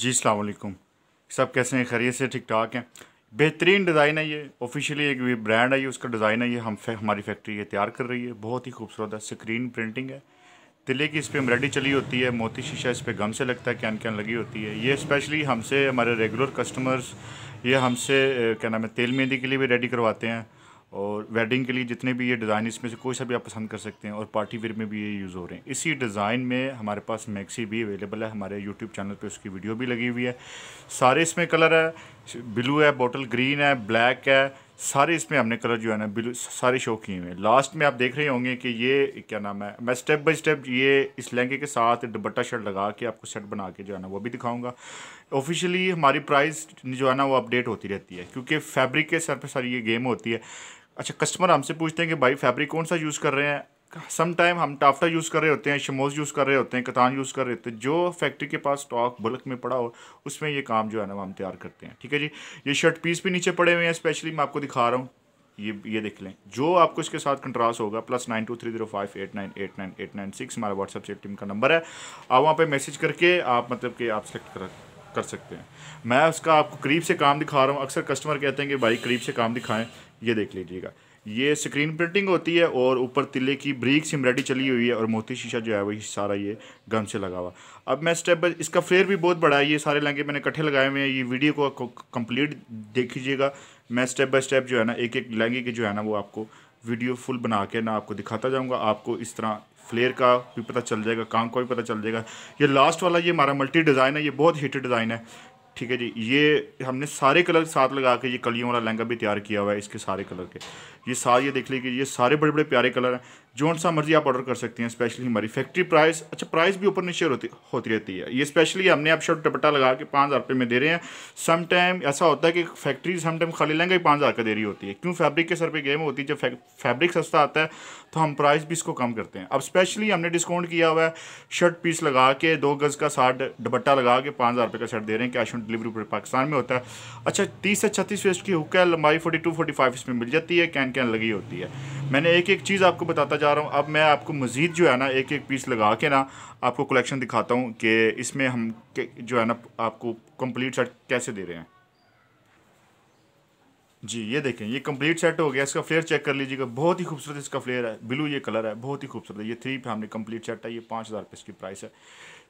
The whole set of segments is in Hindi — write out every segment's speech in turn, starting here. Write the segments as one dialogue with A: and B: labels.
A: जी सलामकुम सब कैसे हैं खैरियत से ठीक ठाक हैं बेहतरीन डिज़ाइन है ये ऑफिशियली एक ब्रांड है ये उसका डिज़ाइन है ये हम फे, हमारी फैक्ट्री ये तैयार कर रही है बहुत ही खूबसूरत है स्क्रीन प्रिंटिंग है तिले की इस पर एम्ब्रायडरी चली होती है मोती शीशा इस पर गम से लगता है कैन कैन लगी होती है ये स्पेशली हमसे हमारे रेगुलर कस्टमर्स ये हमसे क्या नाम है तेल मेहंदी के लिए भी रेडी करवाते हैं और वेडिंग के लिए जितने भी ये डिज़ाइन इसमें से कोई सा भी आप पसंद कर सकते हैं और पार्टी वेयर में भी ये यूज़ हो रहे हैं इसी डिज़ाइन में हमारे पास मैक्सी भी अवेलेबल है हमारे यूट्यूब चैनल पे उसकी वीडियो भी लगी हुई है सारे इसमें कलर है ब्लू है बॉटल ग्रीन है ब्लैक है सारे इसमें हमने कलर जो है ना बिलू सारे शो किए हुए हैं लास्ट में आप देख रहे होंगे कि ये क्या नाम है मैं स्टेप बाई स्टेप ये इस लहंगे के साथ दुपट्टा शर्ट लगा के आपको सेट बना के जो है ना वो भी दिखाऊंगा ऑफिशियली हमारी प्राइस जो है ना वो अपडेट होती रहती है क्योंकि फैब्रिक के सर पर सारी ये गेम होती है अच्छा कस्टमर हमसे पूछते हैं कि भाई फैब्रिक कौन सा यूज़ कर रहे हैं सम टाइम हम टाफ्टा यूज़ कर रहे होते हैं शमोज यूज़ कर रहे होते हैं कतान यूज़ कर रहे होते हैं जो फैक्ट्री के पास स्टॉक बल्क में पड़ा हो उसमें ये काम जो है ना हम तैयार करते हैं ठीक है जी ये शर्ट पीस भी नीचे पड़े हुए हैं स्पेशली मैं आपको दिखा रहा हूँ ये ये देख लें जो आपको इसके साथ कंट्रास्ट होगा plus nine two three zero five eight nine eight nine eight nine six हमारा व्हाट्सअप से टीम का नंबर है आप वहाँ पे मैसेज करके आप मतलब कि आप सेलेक्ट कर कर सकते हैं मैं उसका आपको करीब से काम दिखा रहा हूँ अक्सर कस्टमर कहते हैं कि भाई करीब से काम दिखाएं ये देख लीजिएगा ये स्क्रीन प्रिंटिंग होती है और ऊपर तिले की ब्रीक सिमरेडी चली हुई है और मोती शीशा जो है वही सारा ये गन से लगा हुआ अब मैं स्टेप बाई इसका फ्लेयर भी बहुत बड़ा है ये सारे लहंगे मैंने इकट्ठे लगाए हुए हैं ये वीडियो को कंप्लीट देखीजिएगा मैं स्टेप बाय स्टेप जो है ना एक एक लहंगे के जो है ना वो आपको वीडियो फुल बना के ना आपको दिखाता जाऊँगा आपको इस तरह फ्लेयर का भी पता चल जाएगा काम का भी पता चल जाएगा ये लास्ट वाला ये हमारा मल्टी डिज़ाइन है ये बहुत हिट डिज़ाइन है ठीक है जी ये हमने सारे कलर साथ लगा के ये कलियों वाला लहंगा भी तैयार किया हुआ है इसके सारे कलर के ये सारे ये देख लीजिए ये सारे बड़े बड़े प्यारे कलर हैं जोन सा मर्जी आप ऑर्डर कर सकते हैं स्पेशली हमारी फैक्ट्री प्राइस अच्छा प्राइस भी ऊपर नीचे होती होती रहती है ये स्पेशली हमने आप शर्ट टपटा लगा के पाँच हज़ार रुपये में दे रहे हैं सम टाइम ऐसा होता है कि फैक्ट्री सम टाइम खाली लेंगे पाँच हज़ार का दे रही होती है क्यों फैब्रिक के सर पे गेम होती है जब फैब्रिक सस्ता आता है तो हम प्राइस भी इसको कम करते हैं अब स्पेशली हमने डिस्काउंट किया हुआ है शर्ट पीस लगा के दो गज़ का साठ दुपट्टा लगा के पाँच हज़ार रुपये का शर्ट दे रहे हैं कैश ऑन डिलीवरी पूरे पाकिस्तान में होता है अच्छा तीस से छत्तीस फेस्ट की हुक है लंबाई फोर्टी टू फोर्टी फाइव इसमें मिल जाती है कैन कैन लगी होती है मैंने एक एक चीज़ आपको बताता जा रहा हूँ अब मैं आपको मज़ीद जो है ना एक एक पीस लगा के ना आपको कलेक्शन दिखाता हूँ कि इसमें हम जो है ना आपको कंप्लीट सेट कैसे दे रहे हैं जी ये देखें ये कंप्लीट सेट हो गया इसका फ्लेयर चेक कर लीजिएगा बहुत ही खूबसूरत इसका फ्लेयर है ब्लू ये कलर है बहुत ही खूबसूरत है ये थ्री फैमिली कंप्लीट सेट है ये पाँच हज़ार रुपये इसकी प्राइस है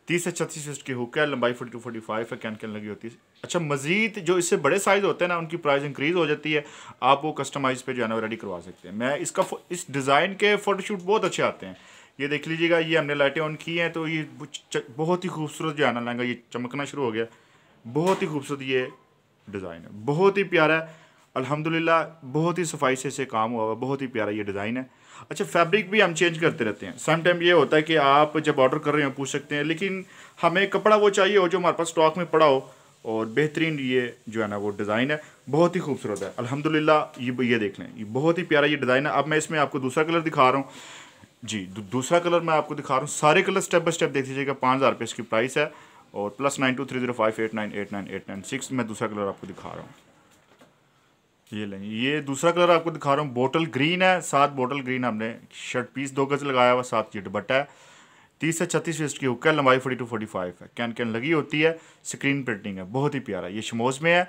A: तीस से छत्तीस इंच की हुक है लंबाई फोर्टी टू फोर्टी फाइव है कैन कैन लगी होती है अच्छा मजीद जो इससे बड़े साइज़ होते हैं ना उनकी प्राइस इंक्रीज़ हो जाती है आप वो कस्टमाइज पे जो है ना रेडी करवा सकते हैं मैं इसका इस डिज़ाइन के फ़ोटोशूट बहुत अच्छे आते हैं ये देख लीजिएगा ये हमने लाइटें ऑन की हैं तो ये बहुत ही खूबसूरत जो है ना लहंगा ये चमकना शुरू हो गया बहुत ही खूबसूरत ये डिज़ाइन है बहुत ही प्यारा है अल्हम्दुलिल्लाह बहुत ही सफाई से इसे काम हुआ हुआ बहुत ही प्यारा ये डिज़ाइन है अच्छा फैब्रिक भी हम चेंज करते रहते हैं सम टाइम ये होता है कि आप जब ऑर्डर कर रहे हो पूछ सकते हैं लेकिन हमें कपड़ा वो चाहिए हो जो हमारे पास स्टॉक में पड़ा हो और बेहतरीन ये जो है ना वो डिज़ाइन है बहुत ही खूबसूरत है अल्हम्दुलिल्लाह ये ये देख लें ये बहुत ही प्यारा ये डिज़ाइन है अब मैं इसमें आपको दूसरा कलर दिखा रहा हूँ जी दूसरा कलर मैं आपको दिखा रहा हूँ सारे कलर स्टेप बाय स्टेप देख लीजिएगा पाँच हज़ार रुपये इसकी प्राइस है और plus nine two three zero five eight nine eight nine eight nine six मैं दूसरा कलर आपको दिखा रहा हूँ ये लें ये दूसरा कलर आपको दिखा रहा हूँ बोटल ग्रीन है सात बोटल ग्रीन हमने शर्ट पीस दो गज लगाया हुआ सात की बट्टा है तीस से छत्तीस फीस की हुक्का लंबाई फोर्टी टू फोर्टी फाइव है कैन कैन लगी होती है स्क्रीन प्रिंटिंग है बहुत ही प्यारा ये शमोज में है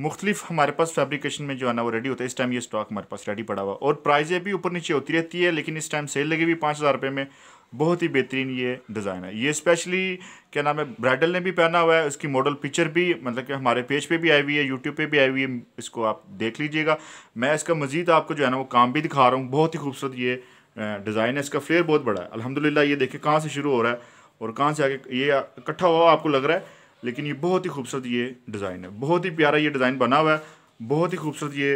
A: मुख्तलिफ हमारे पास फैब्रिकेशन में जो है ना वो रेडी होता है इस टाइम ये स्टॉक हमारे पास रेडी पड़ा हुआ और प्राइजें भी ऊपर नीचे होती रहती है लेकिन इस टाइम सेल लगी हुई पाँच हज़ार रुपये में बहुत ही बेहतरीन ये डिज़ाइन है ये स्पेशली क्या नाम है ब्राइडल ने भी पहना हुआ है उसकी मॉडल पिक्चर भी मतलब कि हमारे पेज पे भी आई हुई है यूट्यूब पे भी आई हुई है इसको आप देख लीजिएगा मैं इसका मज़ीद आपको जो है ना वो काम भी दिखा रहा हूँ बहुत ही खूबसूरत ये डिज़ाइन है इसका फ्लेयर बहुत बड़ा है अलहमदिल्ला ये देखिए कहाँ से शुरू हो रहा है और कहाँ से आगे ये इकट्ठा हुआ आपको लग रहा है लेकिन ये बहुत ही खूबसूरत ये डिज़ाइन है बहुत ही प्यारा ये डिज़ाइन बना हुआ है बहुत ही खूबसूरत ये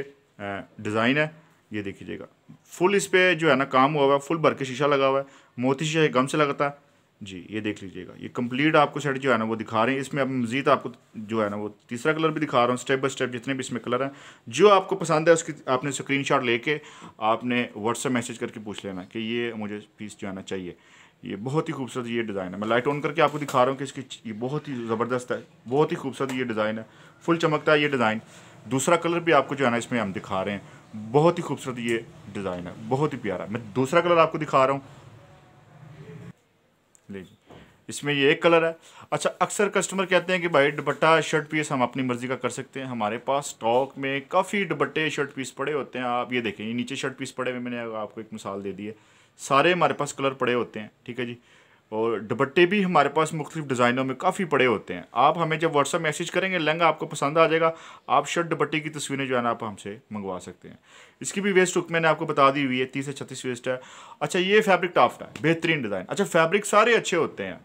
A: डिज़ाइन है ये देखिएगा फुल इस पर जो है ना काम हुआ हुआ है फुल भर के शीशा लगा हुआ है मोती शाह गम से लगता है जी ये देख लीजिएगा ये कंप्लीट आपको सेट जो है ना वो दिखा रहे हैं इसमें अब मजीद आपको जो है ना वो तीसरा कलर भी दिखा रहा हूँ स्टेप बाई स्टेप जितने भी इसमें कलर हैं जो आपको पसंद है उसकी आपने स्क्रीन शॉट लेके आपने व्हाट्सएप मैसेज करके पूछ लेना कि ये मुझे पीस जो है ना चाहिए ये बहुत ही खूबसूरत ये डिज़ाइन है मैं लाइट ऑन करके आपको दिखा रहा हूँ कि इसकी ये बहुत ही ज़बरदस्त है बहुत ही खूबसूरत ये डिज़ाइन है फुल चमकता है ये डिज़ाइन दूसरा कलर भी आपको जो है ना इसमें हम दिखा रहे हैं बहुत ही खूबसूरत ये डिज़ाइन है बहुत ही प्यारा मैं दूसरा कलर आपको दिखा रहा हूँ लीजिए इसमें ये एक कलर है अच्छा अक्सर कस्टमर कहते हैं कि भाई दुपट्टा शर्ट पीस हम अपनी मर्ज़ी का कर सकते हैं हमारे पास स्टॉक में काफ़ी दुपट्टे शर्ट पीस पड़े होते हैं आप ये देखें ये नीचे शर्ट पीस पड़े हुए मैंने आपको एक मिसाल दे दी है सारे हमारे पास कलर पड़े होते हैं ठीक है जी और दुपट्टे भी हमारे पास मुख्तलिफ डिज़ाइनों में काफ़ी पड़े होते हैं आप हमें जब व्हाट्सअप मैसेज करेंगे लहंगा आपको पसंद आ जाएगा आप शर्ट दुपट्टे की तस्वीरें जो है ना आप हमसे मंगवा सकते हैं इसकी भी वेस्ट मैंने आपको बता दी हुई है तीस से छत्तीस वेस्ट है अच्छा ये फैब्रिक टाफ्ट है बेहतरीन डिज़ाइन अच्छा फैब्रिक सारे अच्छे होते हैं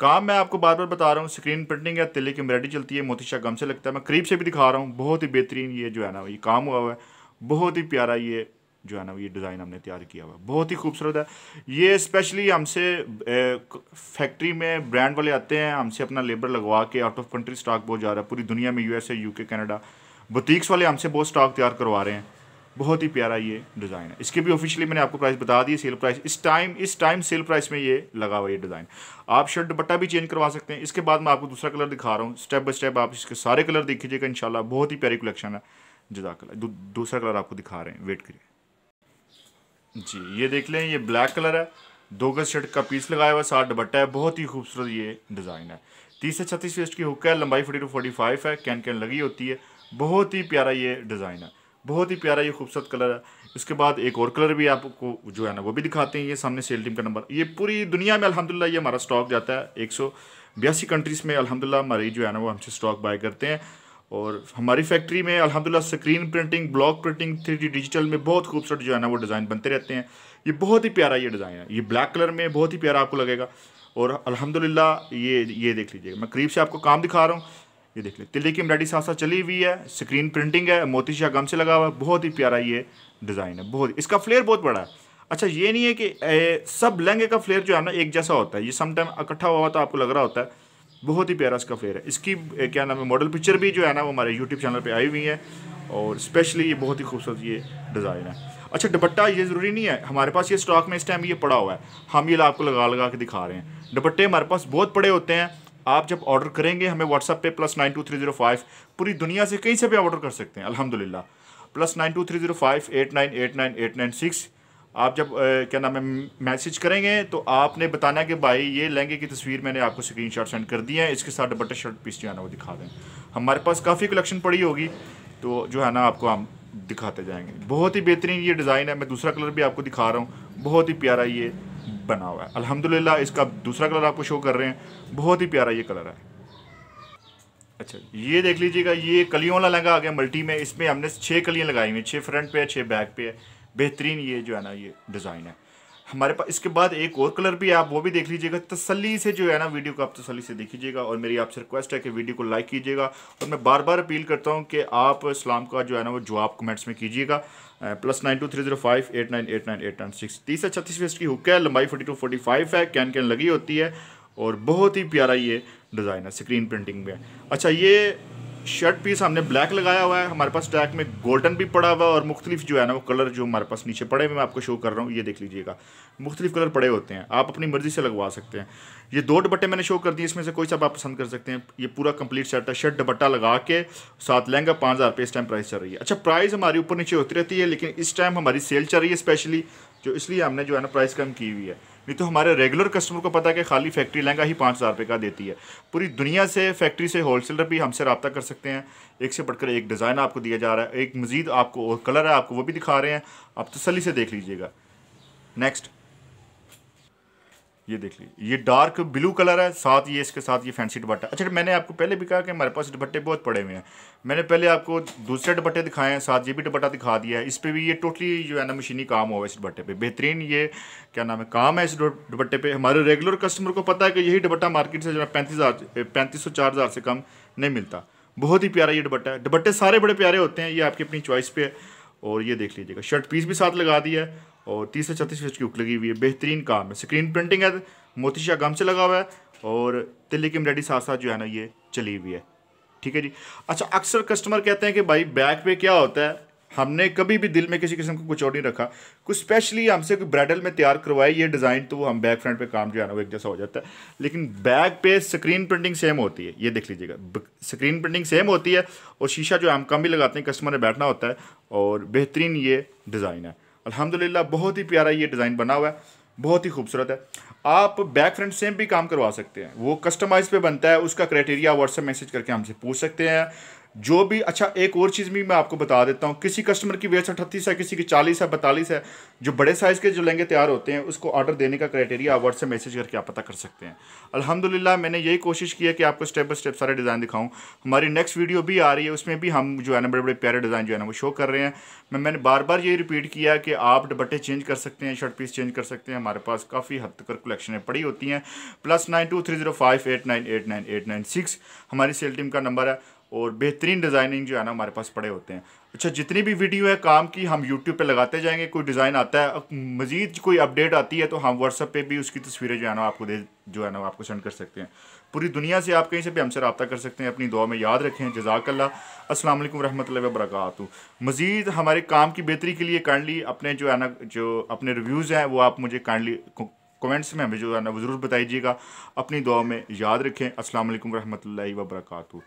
A: काम मैं आपको बार बार बता रहा हूँ स्क्रीन प्रिंटिंग है तिले की मराठी चलती है मोतीशा गम से लगता है मैं करीब से भी दिखा रहा हूँ बहुत ही बेहतरीन ये जो है ना ये काम हुआ हुआ है बहुत ही प्यारा ये जो है ना ये डिज़ाइन हमने तैयार किया हुआ बहुत ही खूबसूरत है ये स्पेशली हमसे फैक्ट्री में ब्रांड वाले आते हैं हमसे अपना लेबर लगवा के आउट ऑफ कंट्री स्टॉक बहुत जा रहा है पूरी दुनिया में यूएसए यूके कनाडा बुटीक्स वाले हमसे बहुत स्टॉक तैयार करवा रहे हैं बहुत ही प्यारा ये डिज़ाइन है इसके भी ऑफिशियली मैंने आपको प्राइस बता दी सेल प्राइस इस टाइम इस टाइम सेल प्राइस में ये लगा हुआ ये डिज़ाइन आप शर्ट दुपट्टा भी चेंज करवा सकते हैं इसके बाद मैं आपको दूसरा कलर दिखा रहा हूँ स्टेप बाय स्टेप आप इसके सारे कलर देख लीजिएगा इंशाल्लाह बहुत ही प्यारी कलेक्शन है कलर दूसरा कलर आपको दिखा रहे हैं वेट करिए जी ये देख लें ये ब्लैक कलर है दो गज शर्ट का पीस लगाया हुआ साठ दुपट्टा है बहुत ही खूबसूरत ये डिज़ाइन है तीस से छत्तीस फीस की हुक्का है लंबाई फोर्टी टू फोर्टी फाइव है कैन कैन लगी होती है बहुत ही प्यारा ये डिज़ाइन है बहुत ही प्यारा ये खूबसूरत कलर है इसके बाद एक और कलर भी आपको जो है ना वो भी दिखाते हैं ये सामने सेल टीम का नंबर ये पूरी दुनिया में अलहमदिल्ला ये हमारा स्टॉक जाता है एक सौ बयासी कंट्रीज़ में अलहमदिल्ला हमारी जो है ना वो हमसे स्टॉक बाय करते हैं और हमारी फैक्ट्री में अलहमदिल्ला screen printing block printing three digital में बहुत खूबसूरत जो है ना वो डिज़ाइन बनते रहते हैं ये बहुत ही प्यारा ये डिज़ाइन है ये ब्लैक कलर में बहुत ही प्यारा आपको लगेगा और अलहमदिल्ला ये ये देख लीजिएगा मैं करीब से आपको काम दिखा रहा हूँ ये देख लीजिए तिल्ली की एम्ब्राइडी साथ साथ चली हुई है स्क्रीन प्रिंटिंग है मोती शाह गम से लगा हुआ है बहुत ही प्यारा ये डिज़ाइन है बहुत इसका फ्लेयर बहुत बड़ा है अच्छा ये नहीं है कि ए, सब लहंगे का फ्लेयर जो है ना एक जैसा होता है ये समटाइम इकट्ठा हुआ तो आपको लग रहा होता है बहुत ही प्यारा इसका फ्लेयर है इसकी क्या नाम है मॉडल पिक्चर भी जो है ना वो हमारे यूट्यूब चैनल पर आई हुई है और स्पेशली ये बहुत ही खूबसूरत ये डिज़ाइन है अच्छा दुपट्टा ये ज़रूरी नहीं है हमारे पास ये स्टॉक में इस टाइम ये पड़ा हुआ है हम ये आपको लगा लगा के दिखा रहे हैं दुपट्टे हमारे पास बहुत पड़े होते हैं आप जब ऑर्डर करेंगे हमें व्हाट्सअप पे plus nine two three zero five पूरी दुनिया से कहीं से भी ऑर्डर कर सकते हैं अलहमदिल्ला plus nine two three zero five eight nine eight nine eight nine six आप जब ए, क्या नाम है मैसेज करेंगे तो आपने बताना कि भाई ये लहंगे की तस्वीर मैंने आपको स्क्रीन शॉट सेंड कर दी है इसके साथ बटर शर्ट पीस जो है ना वो दिखा दें हमारे पास काफ़ी कलेक्शन पड़ी होगी तो जो है ना आपको हम दिखाते जाएंगे बहुत ही बेहतरीन ये डिज़ाइन है मैं दूसरा कलर भी आपको दिखा रहा हूँ बहुत ही प्यारा ये बना हुआ है अल्हम्दुलिल्लाह इसका दूसरा कलर आपको शो कर रहे हैं बहुत ही प्यारा ये कलर है अच्छा ये देख लीजिएगा ये कलियों वाला लहंगा आ गया मल्टी में इसमें हमने छः कलियाँ लगाई हुई हैं छः फ्रंट पे है छः बैक पे है बेहतरीन ये जो है ना ये डिज़ाइन है हमारे पास इसके बाद एक और कलर भी है आप वो भी देख लीजिएगा तसली से जो है ना वीडियो को आप तसली से देखिएगा और मेरी आपसे रिक्वेस्ट है कि वीडियो को लाइक कीजिएगा और मैं बार बार अपील करता हूँ कि आप इस्लाम का जो है ना वो जवाब कमेंट्स में कीजिएगा plus nine two three zero five eight nine eight nine eight nine six तीस से छत्तीस फीस की हुक है लंबाई फोर्टी टू फोर्टी फाइव है कैन कैन लगी होती है और बहुत ही प्यारा ये डिज़ाइन है स्क्रीन प्रिंटिंग में अच्छा ये शर्ट पीस हमने ब्लैक लगाया हुआ है हमारे पास ट्रैक में गोल्डन भी पड़ा हुआ है और मुख्तलिफ जो है ना वो कलर जो हमारे पास नीचे पड़े हुए मैं आपको शो कर रहा हूँ ये देख लीजिएगा मुख्तलिफ कलर पड़े होते हैं आप अपनी मर्ज़ी से लगवा सकते हैं ये दो दुपट्टे मैंने शो कर दिए इसमें से कोई सब आप पसंद कर सकते हैं ये पूरा कंप्लीट सेट है शर्ट दुपट्टा लगा के साथ लहंगा पाँच हज़ार रुपये इस टाइम प्राइस चल रही है अच्छा प्राइस हमारी ऊपर नीचे होती रहती है लेकिन इस टाइम हमारी सेल चल रही है स्पेशली जो इसलिए हमने जो है ना प्राइस कम की हुई है नहीं तो हमारे रेगुलर कस्टमर को पता है कि खाली फैक्ट्री लहंगा ही पाँच हज़ार रुपये का देती है पूरी दुनिया से फैक्ट्री से होलसेलर भी हमसे रबता कर सकते हैं एक से बढ़कर एक डिज़ाइन आपको दिया जा रहा है एक मज़ीद आपको और कलर है आपको वो भी दिखा रहे हैं आप तसली से देख लीजिएगा नेक्स्ट ये देख लीजिए ये डार्क ब्लू कलर है साथ ये इसके साथ ये फैंसी दुपट्टा अच्छा मैंने आपको पहले भी कहा कि हमारे पास दुपट्टे बहुत पड़े हुए हैं मैंने पहले आपको दूसरे दुपट्टे दिखाए हैं साथ ये भी दुपट्टा दिखा दिया है इस पर भी ये टोटली जो है ना मशीनी काम हुआ है इस दुपट्टे पे बेहतरीन ये क्या नाम है काम है इस दुपट्टे पे हमारे रेगुलर कस्टमर को पता है कि यही दुपट्टा मार्केट से जो है पैंतीस हज़ार पैंतीस सौ चार हज़ार से कम नहीं मिलता बहुत ही प्यारा ये दुपट्टा है दुपट्टे सारे बड़े प्यारे होते हैं ये आपकी अपनी चॉइस पे है और ये देख लीजिएगा शर्ट पीस भी साथ लगा दिया है और तीस से छत्तीस फीसद की हुक लगी हुई है बेहतरीन काम है स्क्रीन प्रिंटिंग है मोती शाह गम से लगा हुआ है और तिल्ली की मेडी साथ साथ जो है ना ये चली हुई है ठीक है जी अच्छा अक्सर कस्टमर कहते हैं कि भाई बैक पे क्या होता है हमने कभी भी दिल में किसी किस्म का कुछ और नहीं रखा कुछ स्पेशली हमसे कोई ब्राइडल में तैयार करवाए ये डिज़ाइन तो वो हम बैक फ्रंट पे काम जो है ना वो एक जैसा हो जाता है लेकिन बैक पे स्क्रीन प्रिंटिंग सेम होती है ये देख लीजिएगा स्क्रीन प्रिंटिंग सेम होती है और शीशा जो है हम कम भी लगाते हैं कस्टमर ने बैठना होता है और बेहतरीन ये डिज़ाइन है अल्हम्दुलिल्लाह बहुत ही प्यारा ये डिज़ाइन बना हुआ है बहुत ही खूबसूरत है आप बैक फ्रंट सेम भी काम करवा सकते हैं वो कस्टमाइज पे बनता है उसका क्राइटेरिया व्हाट्सएप मैसेज करके हमसे पूछ सकते हैं जो भी अच्छा एक और चीज़ भी मैं आपको बता देता हूँ किसी कस्टमर की वेस्ट अठतीस है किसी की चालीस है बतालीस है जो बड़े साइज़ के जो लहंगे तैयार होते हैं उसको ऑर्डर देने का क्राइटेरिया आप व्हाट्सएप मैसेज करके आप पता कर सकते हैं अलहमदिल्ला मैंने यही कोशिश की है कि आपको स्टेप बाई स्टेप सारे डिज़ाइन दिखाऊँ हमारी नेक्स्ट वीडियो भी आ रही है उसमें भी हम जो है ना बड़े बड़े प्यारे डिज़ाइन जो है ना वो शो कर रहे हैं मैं मैंने बार बार यही रिपीट किया कि आप दुपट्टे चेंज कर सकते हैं शर्ट पीस चेंज कर सकते हैं हमारे पास काफ़ी हद तक कलेक्शनें पड़ी होती हैं plus nine two three zero five eight nine eight nine eight nine six हमारी सेल टीम का नंबर है और बेहतरीन डिज़ाइनिंग जो है ना हमारे पास पड़े होते हैं अच्छा जितनी भी वीडियो है काम की हम यूट्यूब पे लगाते जाएंगे कोई डिज़ाइन आता है मज़ीद कोई अपडेट आती है तो हम व्हाट्सअप पे भी उसकी तस्वीरें जो है ना आपको दे जो है ना आपको सेंड कर सकते हैं पूरी दुनिया से आप कहीं से भी हमसे रबा कर सकते हैं अपनी दुआ में याद रखें जजाकल्ला असल वरहमत वबरक मज़ीद हमारे काम की बेहतरी के लिए काइंडली अपने जो है ना जो अपने रिव्यूज़ हैं वो आप मुझे काइंडली कमेंट्स में हमें जो है ना ज़रूर बताइएगा अपनी दुआ में याद रखें असल वरहमल वबरकू